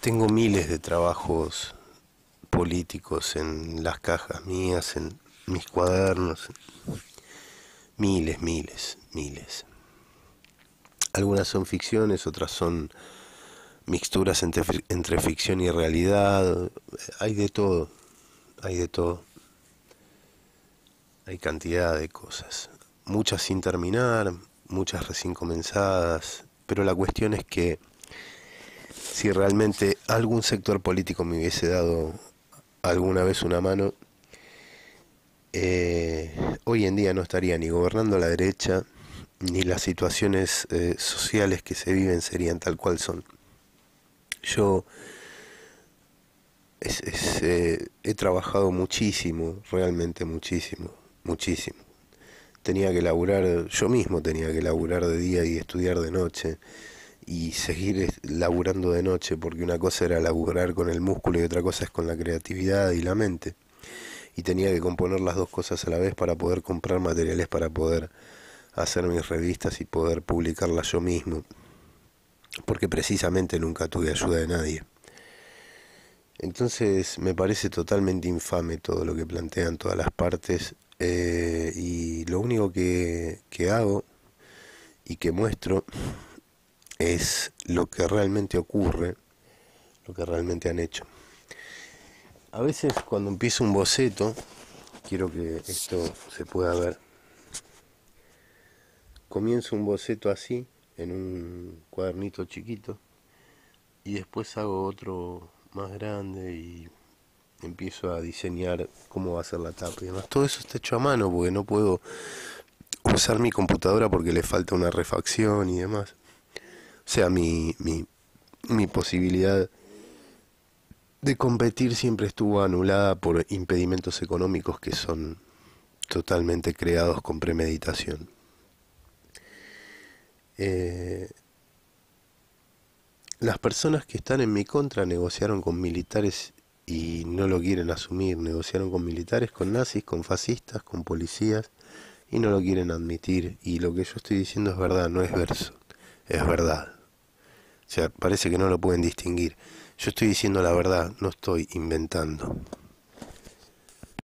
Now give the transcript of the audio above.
Tengo miles de trabajos políticos en las cajas mías, en mis cuadernos. Miles, miles, miles. Algunas son ficciones, otras son mixturas entre, entre ficción y realidad. Hay de todo, hay de todo. Hay cantidad de cosas. Muchas sin terminar, muchas recién comenzadas. Pero la cuestión es que si realmente algún sector político me hubiese dado alguna vez una mano, eh, hoy en día no estaría ni gobernando la derecha, ni las situaciones eh, sociales que se viven serían tal cual son. Yo eh, he trabajado muchísimo, realmente muchísimo, muchísimo. Tenía que laburar, yo mismo tenía que laburar de día y estudiar de noche y seguir laburando de noche, porque una cosa era laburar con el músculo y otra cosa es con la creatividad y la mente. Y tenía que componer las dos cosas a la vez para poder comprar materiales, para poder hacer mis revistas y poder publicarlas yo mismo, porque precisamente nunca tuve ayuda de nadie. Entonces me parece totalmente infame todo lo que plantean todas las partes eh, y lo único que, que hago y que muestro es lo que realmente ocurre, lo que realmente han hecho. A veces cuando empiezo un boceto, quiero que esto se pueda ver, comienzo un boceto así, en un cuadernito chiquito, y después hago otro más grande y empiezo a diseñar cómo va a ser la tapa. Y demás todo eso está hecho a mano porque no puedo usar mi computadora porque le falta una refacción y demás sea mi, mi, posibilidad de competir siempre estuvo anulada por impedimentos económicos que son totalmente creados con premeditación. Eh, las personas que están en mi contra negociaron con militares y no lo quieren asumir, negociaron con militares, con nazis, con fascistas, con policías y no lo quieren admitir. Y lo que yo estoy diciendo es verdad, no es verso, es verdad. O sea, parece que no lo pueden distinguir. Yo estoy diciendo la verdad, no estoy inventando.